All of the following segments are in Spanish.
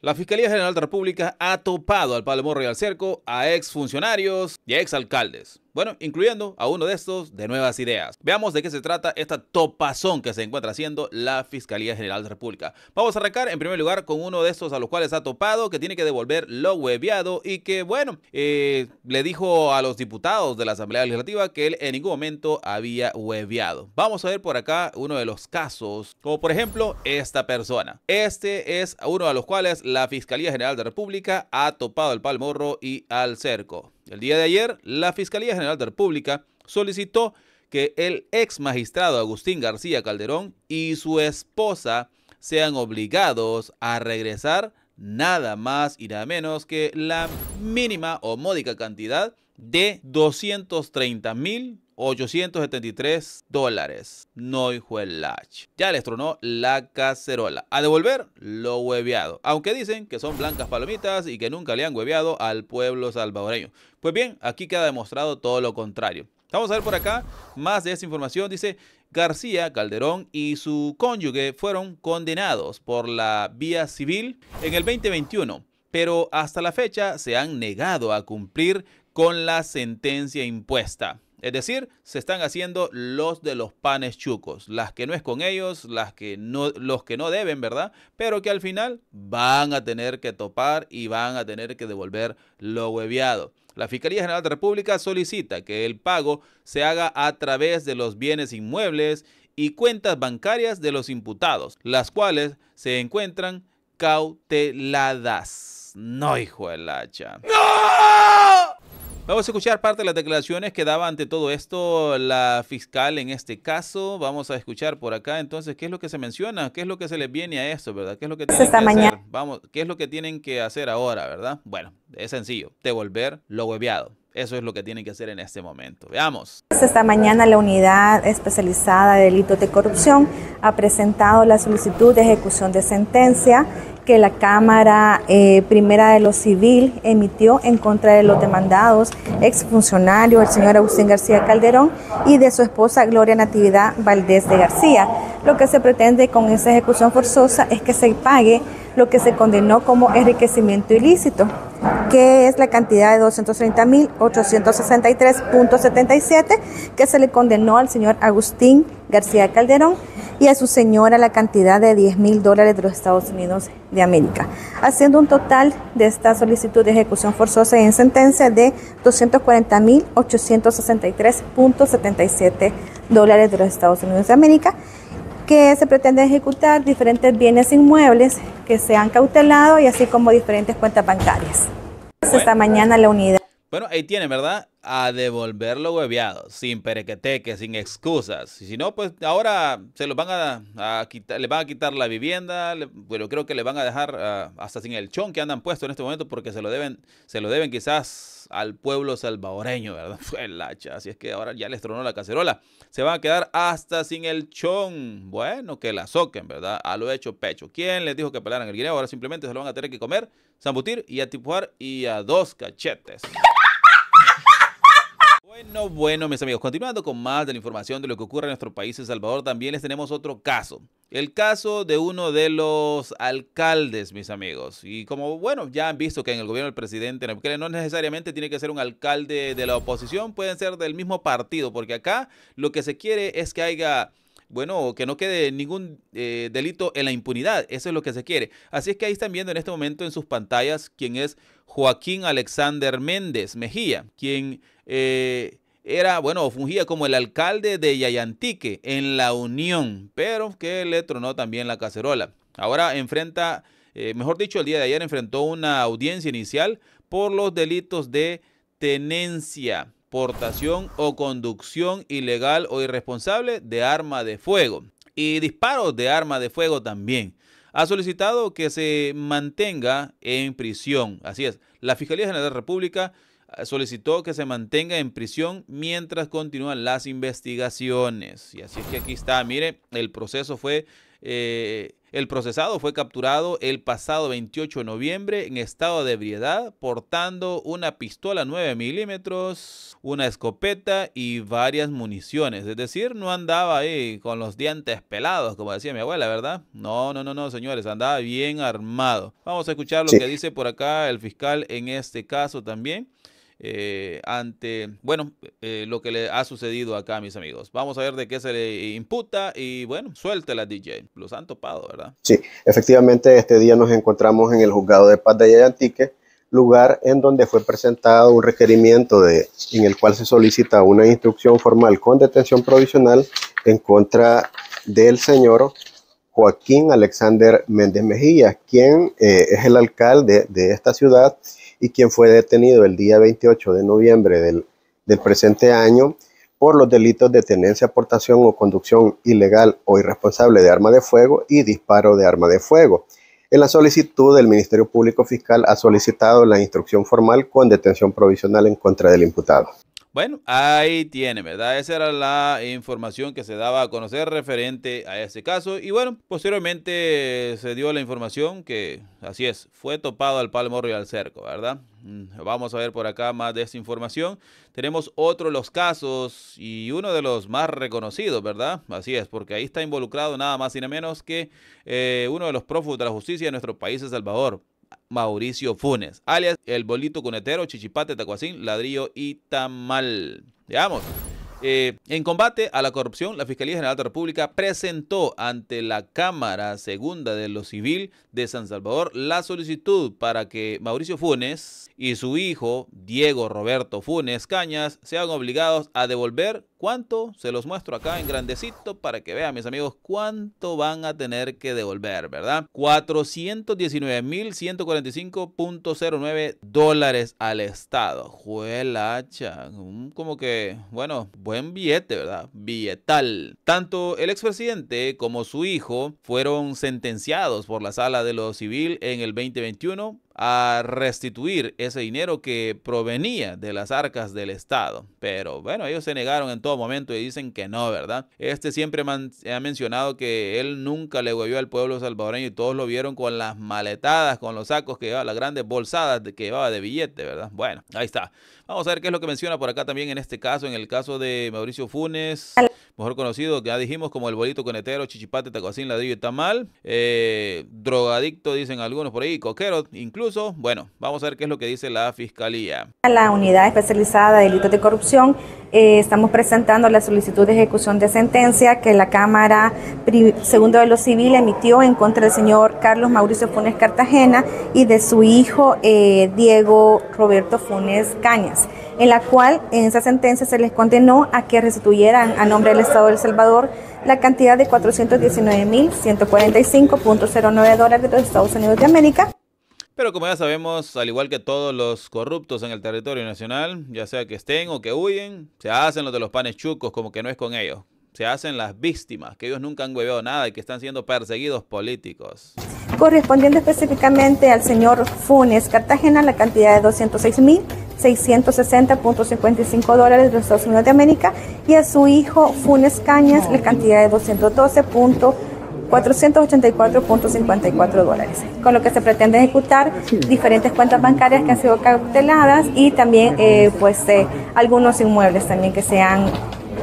La Fiscalía General de la República ha topado al Pablo y al Cerco a exfuncionarios y exalcaldes. Bueno, incluyendo a uno de estos de nuevas ideas. Veamos de qué se trata esta topazón que se encuentra haciendo la Fiscalía General de la República. Vamos a arrancar en primer lugar con uno de estos a los cuales ha topado, que tiene que devolver lo hueviado y que, bueno, eh, le dijo a los diputados de la Asamblea Legislativa que él en ningún momento había hueviado. Vamos a ver por acá uno de los casos, como por ejemplo esta persona. Este es uno de los cuales la Fiscalía General de la República ha topado el palmorro y al cerco. El día de ayer, la Fiscalía General de la República solicitó que el ex magistrado Agustín García Calderón y su esposa sean obligados a regresar nada más y nada menos que la mínima o módica cantidad de 230 mil 873 dólares. No hijo el lach. Ya les tronó la cacerola. A devolver lo hueveado. Aunque dicen que son blancas palomitas y que nunca le han hueveado al pueblo salvadoreño. Pues bien, aquí queda demostrado todo lo contrario. Vamos a ver por acá más de esa información. Dice, García Calderón y su cónyuge fueron condenados por la vía civil en el 2021, pero hasta la fecha se han negado a cumplir con la sentencia impuesta. Es decir, se están haciendo los de los panes chucos, las que no es con ellos, las que no, los que no deben, ¿verdad? Pero que al final van a tener que topar y van a tener que devolver lo hueviado. La Fiscalía General de la República solicita que el pago se haga a través de los bienes inmuebles y cuentas bancarias de los imputados, las cuales se encuentran cauteladas. No, hijo del hacha. ¡No! Vamos a escuchar parte de las declaraciones que daba ante todo esto la fiscal en este caso. Vamos a escuchar por acá entonces qué es lo que se menciona, qué es lo que se les viene a esto, ¿verdad? ¿Qué es lo que pues tienen que hacer? Vamos, qué es lo que tienen que hacer ahora, ¿verdad? Bueno, es sencillo, devolver lo hueveado. Eso es lo que tienen que hacer en este momento. Veamos. Esta mañana la unidad especializada de delitos de corrupción ha presentado la solicitud de ejecución de sentencia que la Cámara eh, Primera de lo Civil emitió en contra de los demandados exfuncionario, el señor Agustín García Calderón, y de su esposa Gloria Natividad Valdés de García. Lo que se pretende con esa ejecución forzosa es que se pague lo que se condenó como enriquecimiento ilícito que es la cantidad de 230.863.77 que se le condenó al señor Agustín García Calderón y a su señora la cantidad de 10 mil dólares de los Estados Unidos de América, haciendo un total de esta solicitud de ejecución forzosa en sentencia de 240.863.77 dólares de los Estados Unidos de América que se pretende ejecutar diferentes bienes inmuebles que se han cautelado y así como diferentes cuentas bancarias. Esta mañana la unidad. Bueno, ahí tienen, ¿verdad? A devolverlo hueviado, sin perequeteque, sin excusas. y Si no, pues ahora se los van a, quitar, le van a quitar la vivienda, le, pero creo que le van a dejar ah, hasta sin el chon que andan puesto en este momento porque se lo deben, se lo deben quizás al pueblo salvadoreño, ¿verdad? Fue el hacha, así es que ahora ya les tronó la cacerola. Se van a quedar hasta sin el chón. Bueno, que la soquen, ¿verdad? A lo hecho pecho. ¿Quién les dijo que pelaran el guineo? Ahora simplemente se lo van a tener que comer, zambutir y atipuar y a dos cachetes. Bueno, bueno, mis amigos, continuando con más de la información de lo que ocurre en nuestro país, El Salvador, también les tenemos otro caso. El caso de uno de los alcaldes, mis amigos. Y como, bueno, ya han visto que en el gobierno del presidente no necesariamente tiene que ser un alcalde de la oposición, pueden ser del mismo partido, porque acá lo que se quiere es que haya bueno, que no quede ningún eh, delito en la impunidad. Eso es lo que se quiere. Así es que ahí están viendo en este momento en sus pantallas quién es Joaquín Alexander Méndez Mejía, quien eh, era, bueno, fungía como el alcalde de Yayantique en La Unión, pero que le tronó también la cacerola. Ahora enfrenta, eh, mejor dicho, el día de ayer enfrentó una audiencia inicial por los delitos de tenencia portación o conducción ilegal o irresponsable de arma de fuego y disparos de arma de fuego también. Ha solicitado que se mantenga en prisión. Así es, la Fiscalía General de la República eh, solicitó que se mantenga en prisión mientras continúan las investigaciones. Y así es que aquí está, mire, el proceso fue eh, el procesado fue capturado el pasado 28 de noviembre en estado de ebriedad, portando una pistola 9 milímetros, una escopeta y varias municiones. Es decir, no andaba ahí con los dientes pelados, como decía mi abuela, ¿verdad? No, no, no, no, señores, andaba bien armado. Vamos a escuchar lo que dice por acá el fiscal en este caso también. Eh, ante, bueno, eh, lo que le ha sucedido acá, mis amigos. Vamos a ver de qué se le imputa y, bueno, suéltela, DJ. Los han topado, ¿verdad? Sí, efectivamente, este día nos encontramos en el juzgado de paz de Ayantique, lugar en donde fue presentado un requerimiento de, en el cual se solicita una instrucción formal con detención provisional en contra del señor Joaquín Alexander Méndez Mejía, quien eh, es el alcalde de esta ciudad y quien fue detenido el día 28 de noviembre del, del presente año por los delitos de tenencia, aportación o conducción ilegal o irresponsable de arma de fuego y disparo de arma de fuego. En la solicitud, el Ministerio Público Fiscal ha solicitado la instrucción formal con detención provisional en contra del imputado. Bueno, ahí tiene, ¿verdad? Esa era la información que se daba a conocer referente a ese caso. Y bueno, posteriormente se dio la información que, así es, fue topado al palmorro y al cerco, ¿verdad? Mm, vamos a ver por acá más de esa información. Tenemos otro de los casos y uno de los más reconocidos, ¿verdad? Así es, porque ahí está involucrado nada más y nada menos que eh, uno de los prófugos de la justicia de nuestro país, El Salvador. Mauricio Funes, alias El Bolito Cunetero, Chichipate, Tacuacín, Ladrillo y Tamal. Veamos. Eh, en combate a la corrupción, la Fiscalía General de la República presentó ante la Cámara Segunda de lo Civil de San Salvador la solicitud para que Mauricio Funes y su hijo, Diego Roberto Funes Cañas, sean obligados a devolver ¿Cuánto? Se los muestro acá en grandecito para que vean, mis amigos, cuánto van a tener que devolver, ¿verdad? 419.145.09 dólares al Estado. Juelacha. Como que, bueno, buen billete, ¿verdad? Billetal. Tanto el expresidente como su hijo fueron sentenciados por la sala de lo civil en el 2021 a restituir ese dinero que provenía de las arcas del Estado. Pero bueno, ellos se negaron en todo momento y dicen que no, ¿verdad? Este siempre ha mencionado que él nunca le huevió al pueblo salvadoreño y todos lo vieron con las maletadas, con los sacos que llevaba, las grandes bolsadas que llevaba de billete, ¿verdad? Bueno, ahí está. Vamos a ver qué es lo que menciona por acá también en este caso, en el caso de Mauricio Funes mejor conocido, que ya dijimos, como el bolito conetero, chichipate, tacuacín, ladrillo y tamal. Eh, drogadicto, dicen algunos por ahí, coquero incluso. Bueno, vamos a ver qué es lo que dice la Fiscalía. La Unidad Especializada de Delitos de Corrupción eh, estamos presentando la solicitud de ejecución de sentencia que la Cámara Segundo de lo Civil emitió en contra del señor Carlos Mauricio Funes Cartagena y de su hijo eh, Diego Roberto Funes Cañas en la cual en esa sentencia se les condenó a que restituyeran a nombre del Estado de El Salvador la cantidad de 419.145.09 dólares de los Estados Unidos de América. Pero como ya sabemos, al igual que todos los corruptos en el territorio nacional, ya sea que estén o que huyen, se hacen los de los panes chucos como que no es con ellos. Se hacen las víctimas, que ellos nunca han hueveado nada y que están siendo perseguidos políticos. Correspondiendo específicamente al señor Funes Cartagena, la cantidad de 206 mil 660.55 dólares de los Estados Unidos de América y a su hijo Funes Cañas la cantidad de 212.484.54 dólares, con lo que se pretende ejecutar diferentes cuentas bancarias que han sido cauteladas y también eh, pues eh, algunos inmuebles también que se han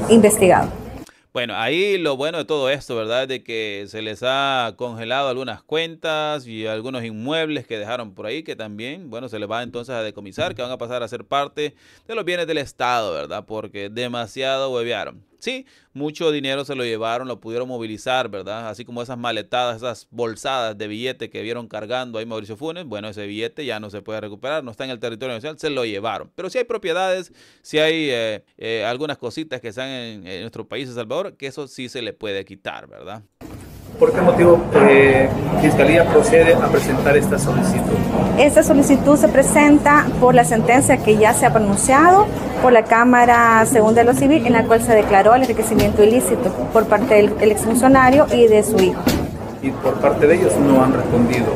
investigado. Bueno, ahí lo bueno de todo esto, ¿verdad? De que se les ha congelado algunas cuentas y algunos inmuebles que dejaron por ahí, que también, bueno, se les va entonces a decomisar, que van a pasar a ser parte de los bienes del Estado, ¿verdad? Porque demasiado huevearon. Sí, mucho dinero se lo llevaron, lo pudieron movilizar, ¿verdad? Así como esas maletadas, esas bolsadas de billetes que vieron cargando ahí Mauricio Funes. Bueno, ese billete ya no se puede recuperar, no está en el territorio nacional, se lo llevaron. Pero si hay propiedades, si hay eh, eh, algunas cositas que están en, nuestro país, El Salvador, que eso sí se le puede quitar, ¿verdad? ¿Por qué motivo eh, Fiscalía procede a presentar esta solicitud? Esta solicitud se presenta por la sentencia que ya se ha pronunciado por la Cámara Segunda de lo Civil, en la cual se declaró el enriquecimiento ilícito por parte del, exfuncionario y de su hijo. Y por parte de ellos no han respondido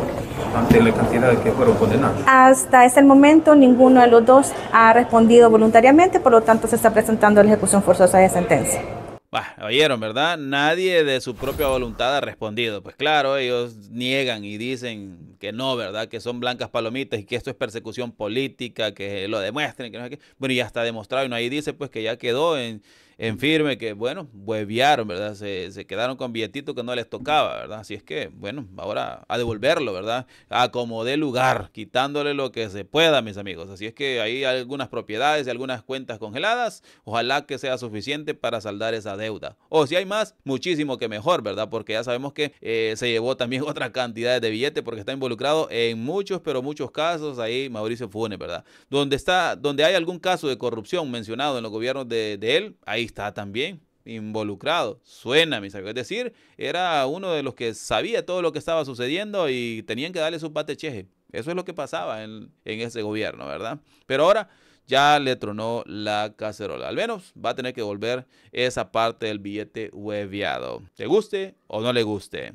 ante la cantidad de que fueron condenados. Hasta este momento ninguno de los dos ha respondido voluntariamente, por lo tanto se está presentando la ejecución forzosa de sentencia. Bah, oyeron, ¿verdad? Nadie de su propia voluntad ha respondido. Pues claro, ellos niegan y dicen que no, ¿verdad? Que son blancas palomitas y que esto es persecución política, que lo demuestren, que no sé qué. Bueno, ya está demostrado y ahí dice pues que ya quedó en en firme que, bueno, hueviaron, ¿verdad? Se, quedaron con billetitos que no les tocaba, ¿verdad? Así es que, bueno, ahora a devolverlo, ¿verdad? a Acomodé lugar, quitándole lo que se pueda, mis amigos. Así es que hay algunas propiedades y algunas cuentas congeladas. Ojalá que sea suficiente para saldar esa deuda. O si hay más, muchísimo que mejor, ¿verdad? Porque ya sabemos que eh, se llevó también otra cantidad de billetes porque está involucrado en muchos, pero muchos casos ahí Mauricio Funes, ¿verdad? Donde, está, donde hay algún caso de corrupción mencionado en los gobiernos de, de él, ahí Está también involucrado. Suena, mis amigos. Es decir, era uno de los que sabía todo lo que estaba sucediendo y tenían que darle su pate Eso es lo que pasaba en, en ese gobierno, ¿verdad? Pero ahora ya le tronó la cacerola. Al menos va a tener que volver esa parte del billete hueviado. ¿Le guste o no le guste?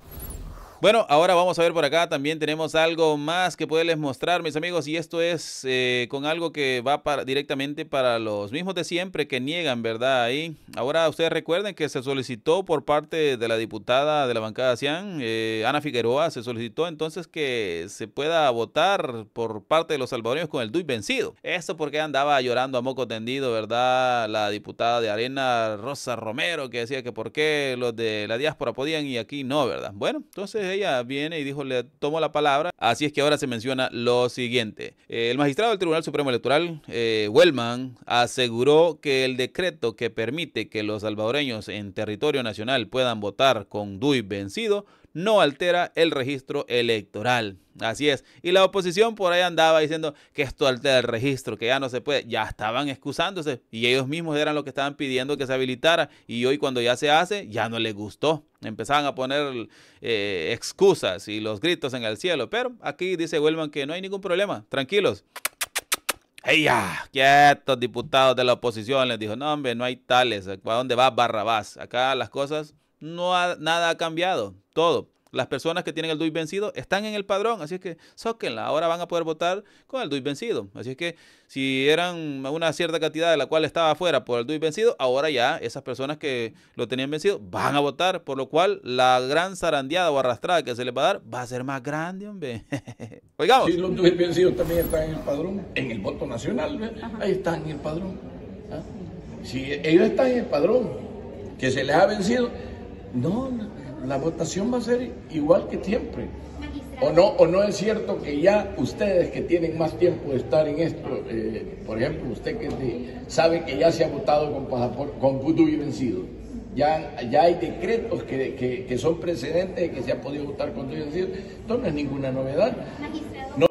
Bueno, ahora vamos a ver por acá, también tenemos algo más que poderles mostrar, mis amigos, y esto es eh, con algo que va para, directamente para los mismos de siempre que niegan, ¿verdad? Ahí, ahora ustedes recuerden que se solicitó por parte de la diputada de la bancada CIAN, eh, Ana Figueroa, se solicitó entonces que se pueda votar por parte de los salvadoreños con el DUI vencido. Esto porque andaba llorando a moco tendido, ¿verdad? La diputada de Arena, Rosa Romero, que decía que por qué los de la diáspora podían y aquí no, ¿verdad? Bueno, entonces ella viene y dijo, le tomo la palabra. Así es que ahora se menciona lo siguiente. Eh, el magistrado del Tribunal Supremo Electoral, eh, Wellman, aseguró que el decreto que permite que los salvadoreños en territorio nacional puedan votar con DUI vencido no altera el registro electoral. Así es. Y la oposición por ahí andaba diciendo que esto altera el registro, que ya no se puede. Ya estaban excusándose y ellos mismos eran los que estaban pidiendo que se habilitara. Y hoy cuando ya se hace, ya no les gustó. Empezaban a poner eh, excusas y los gritos en el cielo. Pero aquí dice Wilman que no hay ningún problema. Tranquilos. ¡Ey ya! Quietos diputados de la oposición les dijo, no hombre, no hay tales. ¿A dónde va Barrabás? Acá las cosas no ha, nada ha cambiado, todo. Las personas que tienen el DUI vencido están en el padrón, así es que sóquenla. Ahora van a poder votar con el DUI vencido. Así es que si eran una cierta cantidad de la cual estaba afuera por el DUI vencido, ahora ya esas personas que lo tenían vencido van a votar, por lo cual la gran zarandeada o arrastrada que se les va a dar va a ser más grande, hombre. Oigamos. los DUI vencidos también están en el padrón, en el voto nacional. Ahí están en el padrón. ¿ah? Si ellos están en el padrón, que se les ha vencido no, la votación va a ser igual que siempre. ¿O no, ¿O no es cierto que ya ustedes que tienen más tiempo de estar en esto, eh, por ejemplo, usted que sabe que ya se ha votado con, pasaporte, con y vencido? Ya, hay decretos que, son precedentes de que se ha podido votar con y vencido. no es ninguna novedad. No,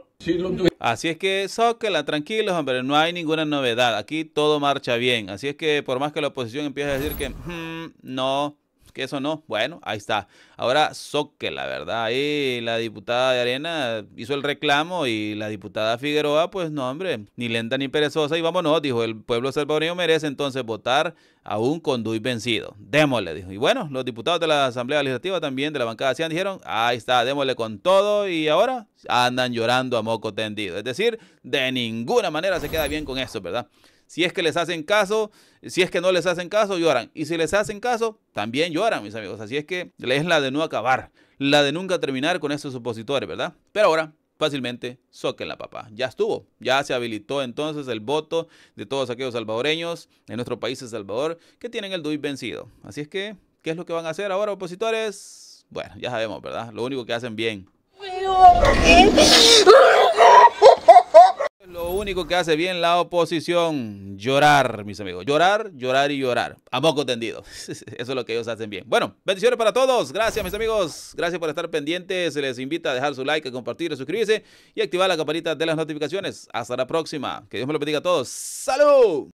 Así es que la tranquilos, hombre, no hay ninguna novedad. Aquí todo marcha bien. Así es que por más que la oposición empiece a decir que hmm, no, que eso no. Bueno, ahí está. Ahora Soque, la verdad, ahí la diputada de Arena hizo el reclamo y la diputada Figueroa, pues no, hombre, ni lenta ni perezosa y vámonos, dijo, el pueblo salvadoreño merece entonces votar aún con DUI vencido. Démosle, dijo. Y bueno, los diputados de la Asamblea Legislativa también, de la bancada sean dijeron, ahí está, démosle con todo y ahora andan llorando a moco tendido. Es decir, de ninguna manera se queda bien con esto, ¿verdad? Si es que les hacen caso, si es que no les hacen caso, lloran. Y si les hacen caso, también lloran, mis amigos. Así es que es la de no acabar, la de nunca terminar con estos opositores, ¿verdad? Pero ahora fácilmente soquen la papá. Ya estuvo, ya se habilitó entonces el voto de todos aquellos salvadoreños en nuestro país, de Salvador, que tienen el DUI vencido. Así es que, ¿qué es lo que van a hacer ahora, opositores? Bueno, ya sabemos, ¿verdad? Lo único que hacen bien. ¿eh? Lo único que hace bien la oposición, llorar, mis amigos. Llorar, llorar y llorar. A moco tendido. Eso es lo que ellos hacen bien. Bueno, bendiciones para todos. Gracias, mis amigos. Gracias por estar pendientes. Se les invita a dejar su like, a compartir, suscribirse y activar la campanita de las notificaciones. Hasta la próxima. Que Dios me lo bendiga a todos. ¡Salud!